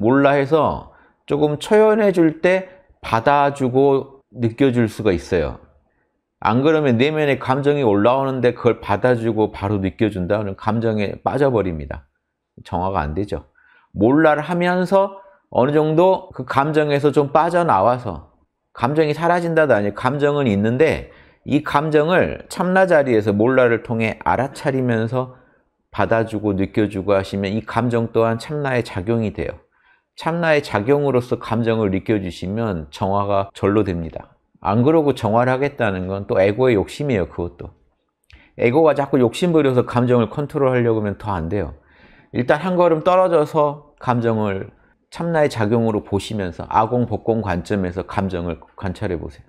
몰라 해서 조금 처연해 줄 때 받아주고 느껴줄 수가 있어요. 안 그러면 내면의 감정이 올라오는데 그걸 받아주고 바로 느껴준다 하는 감정에 빠져버립니다. 정화가 안 되죠. 몰라를 하면서 어느 정도 그 감정에서 좀 빠져나와서 감정이 사라진다도 아니에 감정은 있는데 이 감정을 참나자리에서 몰라를 통해 알아차리면서 받아주고 느껴주고 하시면 이 감정 또한 참나의 작용이 돼요. 참나의 작용으로서 감정을 느껴주시면 정화가 절로 됩니다. 안 그러고 정화를 하겠다는 건 또 에고의 욕심이에요, 그것도. 에고가 자꾸 욕심부려서 감정을 컨트롤하려고 하면 더 안 돼요. 일단 한 걸음 떨어져서 감정을 참나의 작용으로 보시면서 아공, 복공 관점에서 감정을 관찰해 보세요.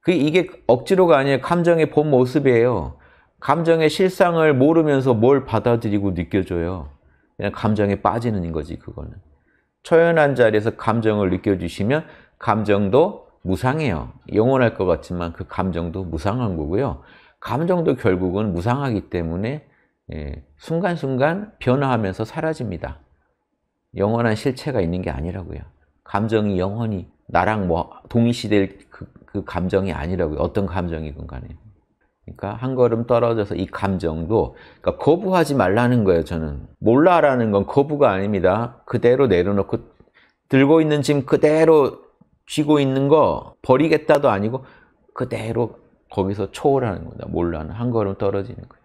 그 이게 억지로가 아니에요. 감정의 본 모습이에요. 감정의 실상을 모르면서 뭘 받아들이고 느껴줘요. 그냥 감정에 빠지는 거지, 그거는. 초연한 자리에서 감정을 느껴주시면 감정도 무상해요. 영원할 것 같지만 그 감정도 무상한 거고요. 감정도 결국은 무상하기 때문에 예, 순간순간 변화하면서 사라집니다. 영원한 실체가 있는 게 아니라고요. 감정이 영원히 나랑 뭐 동일시될 그, 그 감정이 아니라고요. 어떤 감정이건 간에. 그러니까 한 걸음 떨어져서 이 감정도 그러니까 거부하지 말라는 거예요. 저는 몰라라는 건 거부가 아닙니다. 그대로 내려놓고 들고 있는 짐 그대로 쥐고 있는 거 버리겠다도 아니고 그대로 거기서 초월하는 거다. 몰라는 한 걸음 떨어지는 거예요.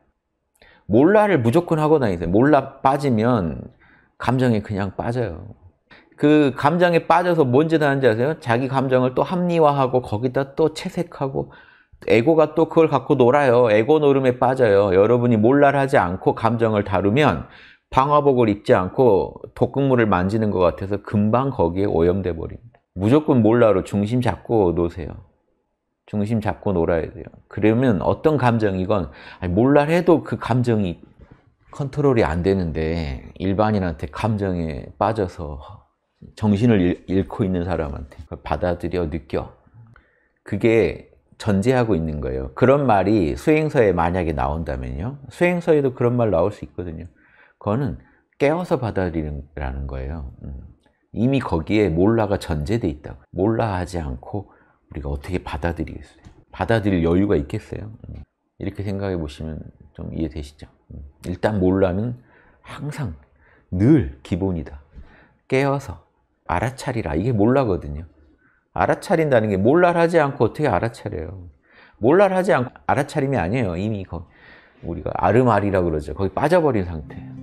몰라를 무조건 하고 다니세요. 몰라 빠지면 감정에 그냥 빠져요. 그 감정에 빠져서 뭔짓 하는지 아세요? 자기 감정을 또 합리화하고 거기다 또 채색하고 에고가 또 그걸 갖고 놀아요. 에고 노름에 빠져요. 여러분이 몰랄하지 않고 감정을 다루면 방화복을 입지 않고 독극물을 만지는 것 같아서 금방 거기에 오염돼 버립니다. 무조건 몰라로 중심 잡고 노세요. 중심 잡고 놀아야 돼요. 그러면 어떤 감정이건 몰랄해도 그 감정이 컨트롤이 안 되는데 일반인한테 감정에 빠져서 정신을 잃고 있는 사람한테 받아들여 느껴. 그게 전제하고 있는 거예요. 그런 말이 수행서에 만약에 나온다면요. 수행서에도 그런 말 나올 수 있거든요. 그거는 깨워서 받아들이는 거예요. 음. 이미 거기에 몰라가 전제돼 있다고. 몰라하지 않고 우리가 어떻게 받아들이겠어요? 받아들일 여유가 있겠어요? 음. 이렇게 생각해 보시면 좀 이해되시죠? 음. 일단 몰라는 항상 늘 기본이다. 깨워서 알아차리라. 이게 몰라거든요. 알아차린다는 게 몰랄하지 않고 어떻게 알아차려요? 몰랄하지 않고 알아차림이 아니에요. 이미 거, 우리가 아르마리라 그러죠. 거기 빠져버린 상태.